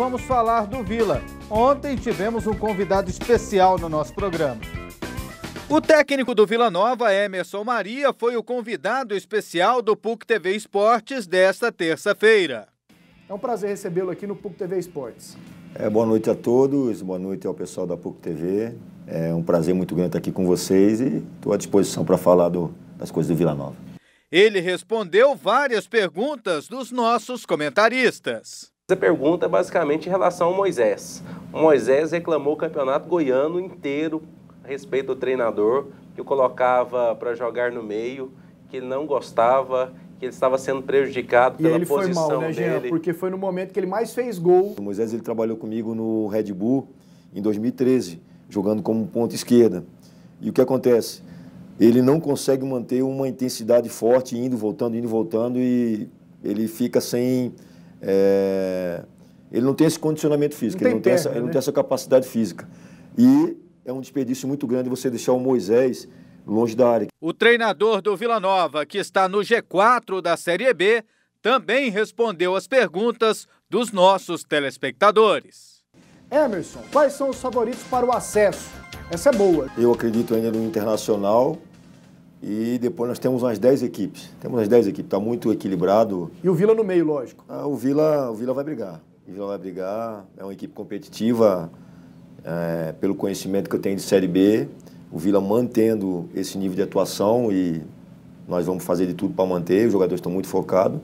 vamos falar do Vila. Ontem tivemos um convidado especial no nosso programa. O técnico do Vila Nova, Emerson Maria, foi o convidado especial do PUC TV Esportes desta terça-feira. É um prazer recebê-lo aqui no PUC TV Esportes. É, boa noite a todos, boa noite ao pessoal da PUC TV. É um prazer muito grande estar aqui com vocês e estou à disposição para falar do, das coisas do Vila Nova. Ele respondeu várias perguntas dos nossos comentaristas. Essa pergunta é basicamente em relação ao Moisés. O Moisés reclamou o campeonato goiano inteiro a respeito do treinador, que o colocava para jogar no meio, que ele não gostava, que ele estava sendo prejudicado e pela ele posição foi mal, né, dele. Jean? Porque foi no momento que ele mais fez gol. O Moisés ele trabalhou comigo no Red Bull em 2013, jogando como ponta esquerda. E o que acontece? Ele não consegue manter uma intensidade forte, indo, voltando, indo, voltando, e ele fica sem é, ele não tem esse condicionamento físico, não ele, não essa, né? ele, não né? tem essa, capacidade física. E é um desperdício muito grande você deixar o Moisés longe da área. O treinador do Vila Nova, que está no G4 da Série B, também respondeu as perguntas dos nossos telespectadores. Emerson, quais são os favoritos para o acesso? Essa é boa. Eu acredito ainda no Internacional, e depois nós temos umas 10 equipes. Temos umas 10 equipes, está muito equilibrado. E o Vila no meio, lógico. Ah, o, Vila, o Vila vai brigar. O Vila vai brigar, é uma equipe competitiva, é, pelo conhecimento que eu tenho de Série B. O Vila mantendo esse nível de atuação e nós vamos fazer de tudo para manter. Os jogadores estão muito focados.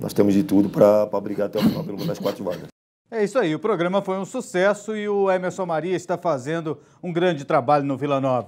Nós temos de tudo para brigar até o final pelo menos das quatro vagas. É isso aí, o programa foi um sucesso e o Emerson Maria está fazendo um grande trabalho no Vila Nova.